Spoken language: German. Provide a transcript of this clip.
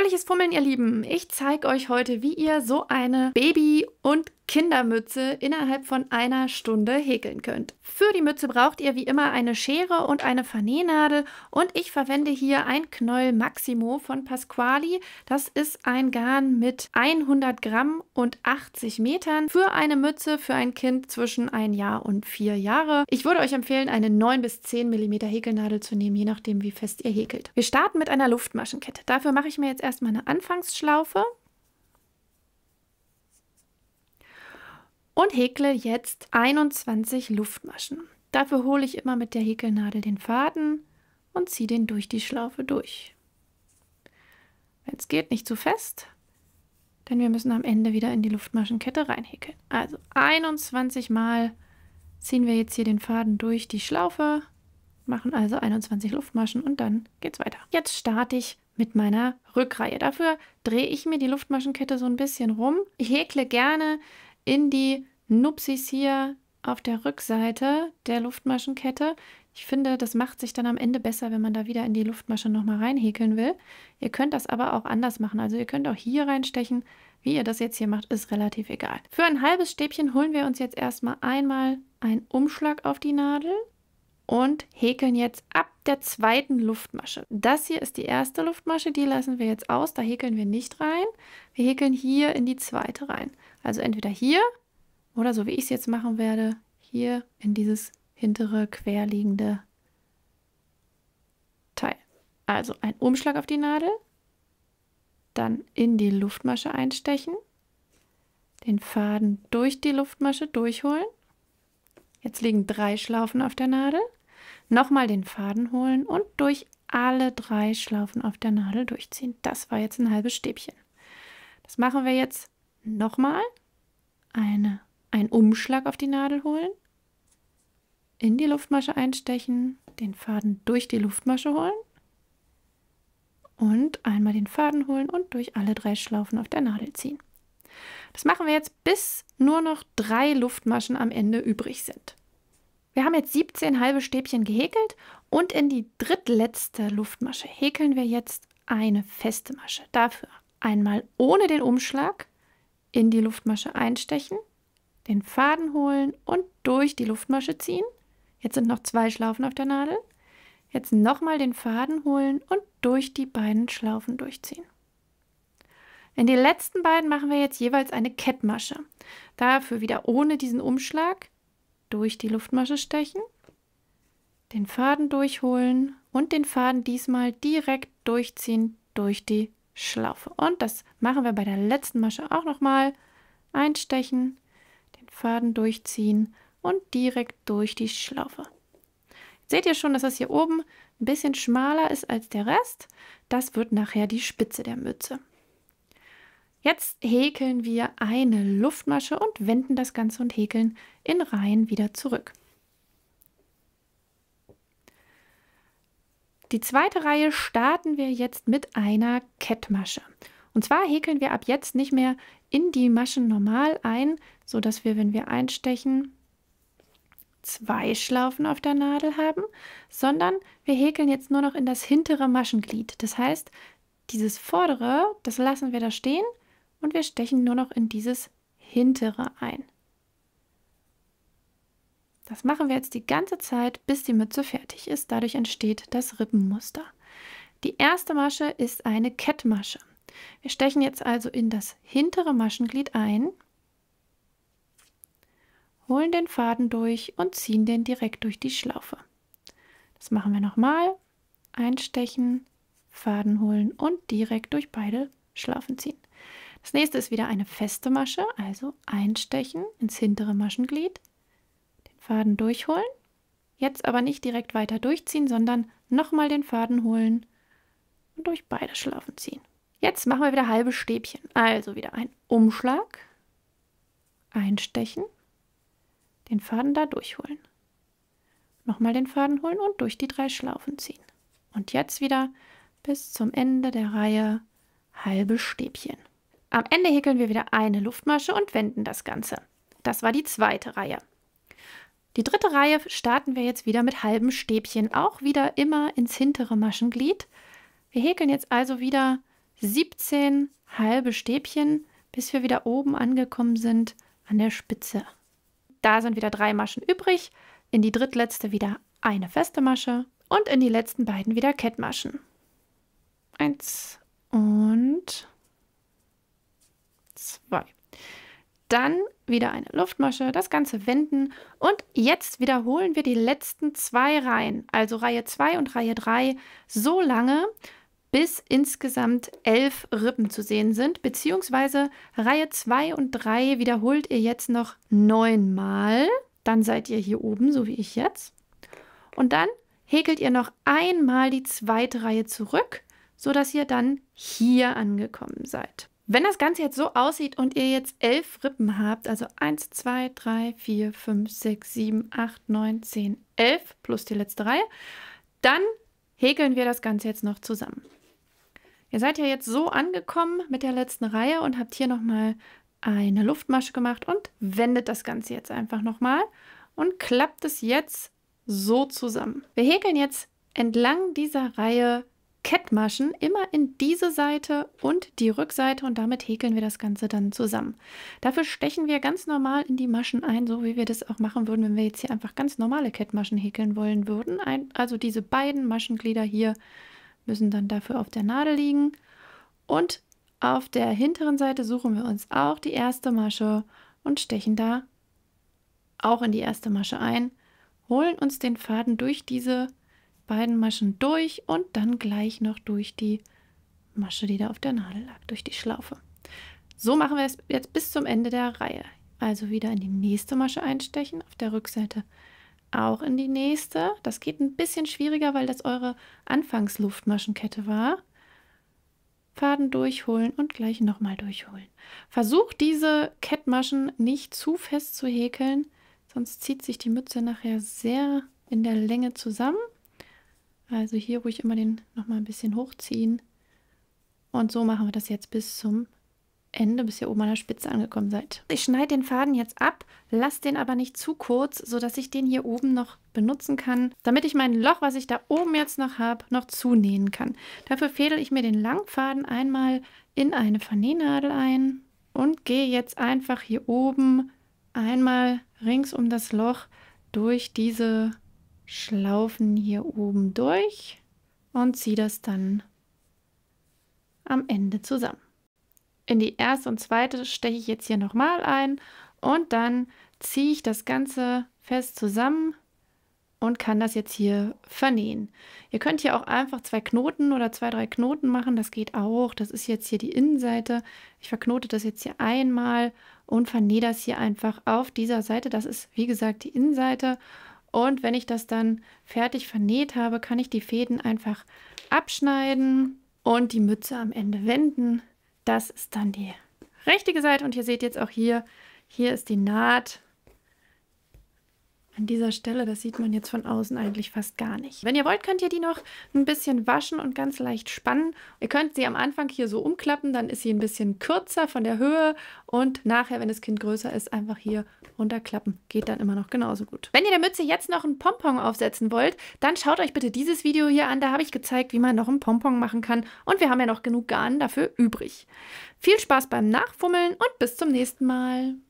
Fröhliches Fummeln, ihr Lieben. Ich zeige euch heute, wie ihr so eine Baby- und Kindermütze innerhalb von einer Stunde häkeln könnt. Für die Mütze braucht ihr wie immer eine Schere und eine Vernähnadel und ich verwende hier ein Knäuel Maximo von Pasquali. Das ist ein Garn mit 100 Gramm und 80 Metern für eine Mütze für ein Kind zwischen ein Jahr und vier Jahre. Ich würde euch empfehlen, eine 9 bis 10 mm Häkelnadel zu nehmen, je nachdem wie fest ihr häkelt. Wir starten mit einer Luftmaschenkette. Dafür mache ich mir jetzt erst erstmal eine Anfangsschlaufe und häkle jetzt 21 Luftmaschen. Dafür hole ich immer mit der Häkelnadel den Faden und ziehe den durch die Schlaufe durch. Wenn es geht, nicht zu fest, denn wir müssen am Ende wieder in die Luftmaschenkette reinhäkeln. Also 21 Mal ziehen wir jetzt hier den Faden durch die Schlaufe, machen also 21 Luftmaschen und dann geht's weiter. Jetzt starte ich mit meiner Rückreihe. Dafür drehe ich mir die Luftmaschenkette so ein bisschen rum. Ich häkle gerne in die Nupsis hier auf der Rückseite der Luftmaschenkette. Ich finde, das macht sich dann am Ende besser, wenn man da wieder in die Luftmasche nochmal reinhäkeln will. Ihr könnt das aber auch anders machen. Also ihr könnt auch hier reinstechen. Wie ihr das jetzt hier macht, ist relativ egal. Für ein halbes Stäbchen holen wir uns jetzt erstmal einmal einen Umschlag auf die Nadel und häkeln jetzt ab der zweiten Luftmasche. Das hier ist die erste Luftmasche, die lassen wir jetzt aus, da häkeln wir nicht rein. Wir häkeln hier in die zweite rein. Also entweder hier oder so wie ich es jetzt machen werde, hier in dieses hintere querliegende Teil. Also ein Umschlag auf die Nadel, dann in die Luftmasche einstechen, den Faden durch die Luftmasche durchholen. Jetzt liegen drei Schlaufen auf der Nadel. Nochmal den Faden holen und durch alle drei Schlaufen auf der Nadel durchziehen. Das war jetzt ein halbes Stäbchen. Das machen wir jetzt nochmal. Eine, einen Umschlag auf die Nadel holen, in die Luftmasche einstechen, den Faden durch die Luftmasche holen und einmal den Faden holen und durch alle drei Schlaufen auf der Nadel ziehen. Das machen wir jetzt, bis nur noch drei Luftmaschen am Ende übrig sind. Wir haben jetzt 17 halbe Stäbchen gehäkelt und in die drittletzte Luftmasche häkeln wir jetzt eine feste Masche. Dafür einmal ohne den Umschlag in die Luftmasche einstechen, den Faden holen und durch die Luftmasche ziehen. Jetzt sind noch zwei Schlaufen auf der Nadel. Jetzt nochmal den Faden holen und durch die beiden Schlaufen durchziehen. In die letzten beiden machen wir jetzt jeweils eine Kettmasche. Dafür wieder ohne diesen Umschlag durch die Luftmasche stechen, den Faden durchholen und den Faden diesmal direkt durchziehen durch die Schlaufe. Und das machen wir bei der letzten Masche auch nochmal. Einstechen, den Faden durchziehen und direkt durch die Schlaufe. seht ihr schon, dass das hier oben ein bisschen schmaler ist als der Rest. Das wird nachher die Spitze der Mütze. Jetzt häkeln wir eine Luftmasche und wenden das Ganze und häkeln in Reihen wieder zurück. Die zweite Reihe starten wir jetzt mit einer Kettmasche. Und zwar häkeln wir ab jetzt nicht mehr in die Maschen normal ein, so dass wir, wenn wir einstechen, zwei Schlaufen auf der Nadel haben, sondern wir häkeln jetzt nur noch in das hintere Maschenglied. Das heißt, dieses vordere, das lassen wir da stehen und wir stechen nur noch in dieses hintere ein. Das machen wir jetzt die ganze Zeit, bis die Mütze fertig ist. Dadurch entsteht das Rippenmuster. Die erste Masche ist eine Kettmasche. Wir stechen jetzt also in das hintere Maschenglied ein, holen den Faden durch und ziehen den direkt durch die Schlaufe. Das machen wir nochmal. Einstechen, Faden holen und direkt durch beide Schlaufen ziehen. Das nächste ist wieder eine feste Masche, also einstechen ins hintere Maschenglied, den Faden durchholen, jetzt aber nicht direkt weiter durchziehen, sondern nochmal den Faden holen und durch beide Schlaufen ziehen. Jetzt machen wir wieder halbe Stäbchen, also wieder ein Umschlag, einstechen, den Faden da durchholen, nochmal den Faden holen und durch die drei Schlaufen ziehen. Und jetzt wieder bis zum Ende der Reihe halbe Stäbchen. Am Ende häkeln wir wieder eine Luftmasche und wenden das Ganze. Das war die zweite Reihe. Die dritte Reihe starten wir jetzt wieder mit halben Stäbchen, auch wieder immer ins hintere Maschenglied. Wir häkeln jetzt also wieder 17 halbe Stäbchen, bis wir wieder oben angekommen sind an der Spitze. Da sind wieder drei Maschen übrig, in die drittletzte wieder eine feste Masche und in die letzten beiden wieder Kettmaschen. Eins und zwei. Dann wieder eine Luftmasche, das Ganze wenden und jetzt wiederholen wir die letzten zwei Reihen, also Reihe 2 und Reihe 3, so lange, bis insgesamt elf Rippen zu sehen sind, beziehungsweise Reihe 2 und 3 wiederholt ihr jetzt noch neunmal. Dann seid ihr hier oben, so wie ich jetzt. Und dann häkelt ihr noch einmal die zweite Reihe zurück, sodass ihr dann hier angekommen seid. Wenn das Ganze jetzt so aussieht und ihr jetzt elf Rippen habt, also 1, 2, 3, 4, 5, 6, 7, 8, 9, 10, 11 plus die letzte Reihe, dann häkeln wir das Ganze jetzt noch zusammen. Ihr seid ja jetzt so angekommen mit der letzten Reihe und habt hier nochmal eine Luftmasche gemacht und wendet das Ganze jetzt einfach nochmal und klappt es jetzt so zusammen. Wir häkeln jetzt entlang dieser Reihe Kettmaschen immer in diese Seite und die Rückseite und damit häkeln wir das Ganze dann zusammen. Dafür stechen wir ganz normal in die Maschen ein, so wie wir das auch machen würden, wenn wir jetzt hier einfach ganz normale Kettmaschen häkeln wollen würden. Ein, also diese beiden Maschenglieder hier müssen dann dafür auf der Nadel liegen und auf der hinteren Seite suchen wir uns auch die erste Masche und stechen da auch in die erste Masche ein, holen uns den Faden durch diese beiden Maschen durch und dann gleich noch durch die Masche, die da auf der Nadel lag, durch die Schlaufe. So machen wir es jetzt bis zum Ende der Reihe. Also wieder in die nächste Masche einstechen, auf der Rückseite auch in die nächste. Das geht ein bisschen schwieriger, weil das eure Anfangsluftmaschenkette war. Faden durchholen und gleich nochmal durchholen. Versucht diese Kettmaschen nicht zu fest zu häkeln, sonst zieht sich die Mütze nachher sehr in der Länge zusammen. Also hier ruhig immer den noch mal ein bisschen hochziehen. Und so machen wir das jetzt bis zum Ende, bis ihr oben an der Spitze angekommen seid. Ich schneide den Faden jetzt ab, lasse den aber nicht zu kurz, sodass ich den hier oben noch benutzen kann, damit ich mein Loch, was ich da oben jetzt noch habe, noch zunähen kann. Dafür fädel ich mir den Langfaden einmal in eine Vernähnadel ein und gehe jetzt einfach hier oben einmal rings um das Loch durch diese Schlaufen hier oben durch und ziehe das dann am Ende zusammen. In die erste und zweite steche ich jetzt hier nochmal ein und dann ziehe ich das Ganze fest zusammen und kann das jetzt hier vernähen. Ihr könnt hier auch einfach zwei Knoten oder zwei, drei Knoten machen, das geht auch. Das ist jetzt hier die Innenseite. Ich verknote das jetzt hier einmal und vernähe das hier einfach auf dieser Seite. Das ist, wie gesagt, die Innenseite und wenn ich das dann fertig vernäht habe, kann ich die Fäden einfach abschneiden und die Mütze am Ende wenden. Das ist dann die richtige Seite. Und ihr seht jetzt auch hier, hier ist die Naht an dieser Stelle, das sieht man jetzt von außen eigentlich fast gar nicht. Wenn ihr wollt, könnt ihr die noch ein bisschen waschen und ganz leicht spannen. Ihr könnt sie am Anfang hier so umklappen, dann ist sie ein bisschen kürzer von der Höhe und nachher, wenn das Kind größer ist, einfach hier runterklappen. Geht dann immer noch genauso gut. Wenn ihr der Mütze jetzt noch einen Pompon aufsetzen wollt, dann schaut euch bitte dieses Video hier an. Da habe ich gezeigt, wie man noch einen Pompon machen kann und wir haben ja noch genug Garn dafür übrig. Viel Spaß beim Nachfummeln und bis zum nächsten Mal.